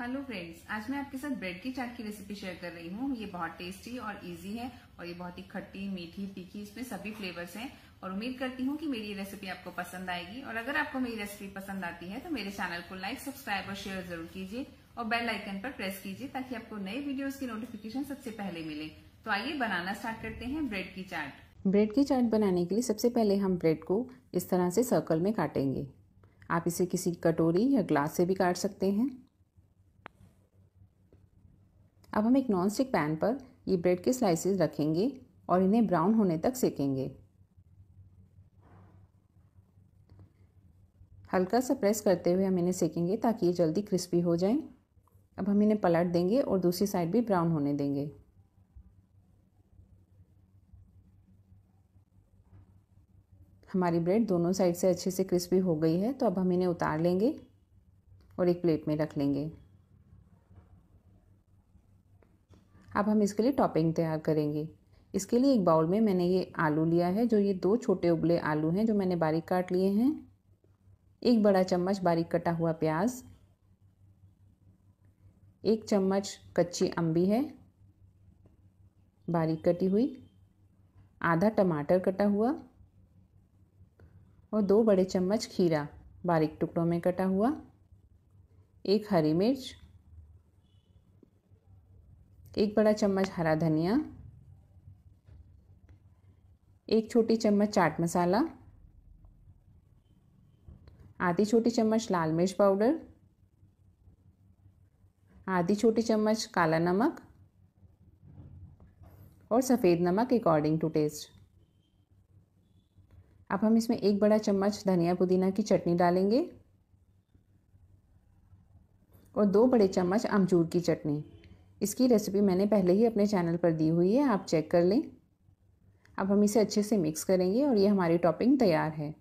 Hello friends आज मैं आपके साथ ब्रेड की चाट की रेसिपी शेयर कर रही हूँ ये बहुत टेस्टी और इजी है और ये बहुत ही खट्टी मीठी तीखी इसमें सभी फ्लेवर्स हैं और उम्मीद करती हूँ कि मेरी ये रेसिपी आपको पसंद आएगी और अगर आपको मेरी रेसिपी पसंद आती है तो मेरे चैनल को लाइक सब्सक्राइब और शेयर जरूर कीजिए और बेल आइकन पर प्रेस कीजिए ताकि आपको नए वीडियोज की नोटिफिकेशन सबसे पहले मिले तो आइए बनाना स्टार्ट करते हैं ब्रेड की चाट ब्रेड की चाट बनाने के लिए सबसे पहले हम ब्रेड को इस तरह से सर्कल में काटेंगे आप इसे किसी कटोरी या ग्लास से भी काट सकते हैं अब हम एक नॉन स्टिक पैन पर ये ब्रेड के स्लाइसेस रखेंगे और इन्हें ब्राउन होने तक सेकेंगे हल्का सा प्रेस करते हुए हम इन्हें सेकेंगे ताकि ये जल्दी क्रिस्पी हो जाएं। अब हम इन्हें पलट देंगे और दूसरी साइड भी ब्राउन होने देंगे हमारी ब्रेड दोनों साइड से अच्छे से क्रिस्पी हो गई है तो अब हम इन्हें उतार लेंगे और एक प्लेट में रख लेंगे अब हम इसके लिए टॉपिंग तैयार करेंगे इसके लिए एक बाउल में मैंने ये आलू लिया है जो ये दो छोटे उबले आलू हैं जो मैंने बारीक काट लिए हैं एक बड़ा चम्मच बारीक कटा हुआ प्याज एक चम्मच कच्ची अम्बी है बारीक कटी हुई आधा टमाटर कटा हुआ और दो बड़े चम्मच खीरा बारीक टुकड़ों में कटा हुआ एक हरी मिर्च एक बड़ा चम्मच हरा धनिया एक छोटी चम्मच चाट मसाला आधी छोटी चम्मच लाल मिर्च पाउडर आधी छोटी चम्मच काला नमक और सफ़ेद नमक अकॉर्डिंग टू टेस्ट अब हम इसमें एक बड़ा चम्मच धनिया पुदीना की चटनी डालेंगे और दो बड़े चम्मच अमचूर की चटनी इसकी रेसिपी मैंने पहले ही अपने चैनल पर दी हुई है आप चेक कर लें अब हम इसे अच्छे से मिक्स करेंगे और ये हमारी टॉपिंग तैयार है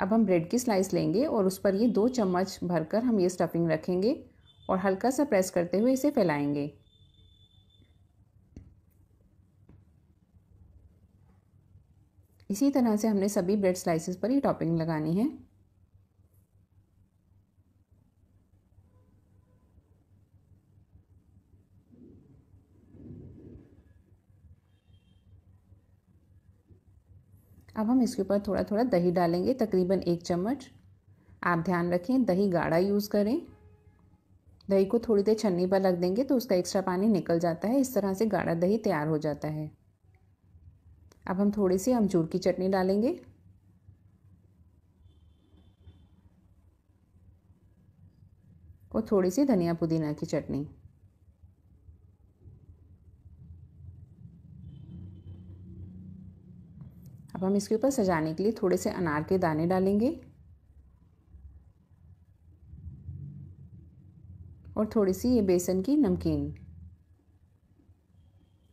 अब हम ब्रेड की स्लाइस लेंगे और उस पर ये दो चम्मच भरकर हम ये स्टफिंग रखेंगे और हल्का सा प्रेस करते हुए इसे फैलाएंगे इसी तरह से हमने सभी ब्रेड स्लाइसेस पर ये टॉपिंग लगानी है अब हम इसके ऊपर थोड़ा थोड़ा दही डालेंगे तकरीबन एक चम्मच आप ध्यान रखें दही गाढ़ा यूज़ करें दही को थोड़ी देर छन्नी पर रख देंगे तो उसका एक्स्ट्रा पानी निकल जाता है इस तरह से गाढ़ा दही तैयार हो जाता है अब हम थोड़ी सी अमचूर की चटनी डालेंगे और थोड़ी सी धनिया पुदीना की चटनी अब हम इसके ऊपर सजाने के लिए थोड़े से अनार के दाने डालेंगे और थोड़ी सी ये बेसन की नमकीन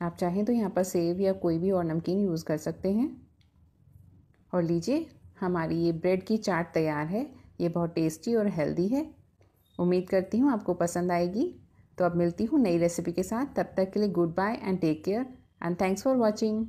आप चाहें तो यहाँ पर सेव या कोई भी और नमकीन यूज़ कर सकते हैं और लीजिए हमारी ये ब्रेड की चाट तैयार है ये बहुत टेस्टी और हेल्दी है उम्मीद करती हूँ आपको पसंद आएगी तो अब मिलती हूँ नई रेसिपी के साथ तब तक के लिए good bye and take care and thanks for watching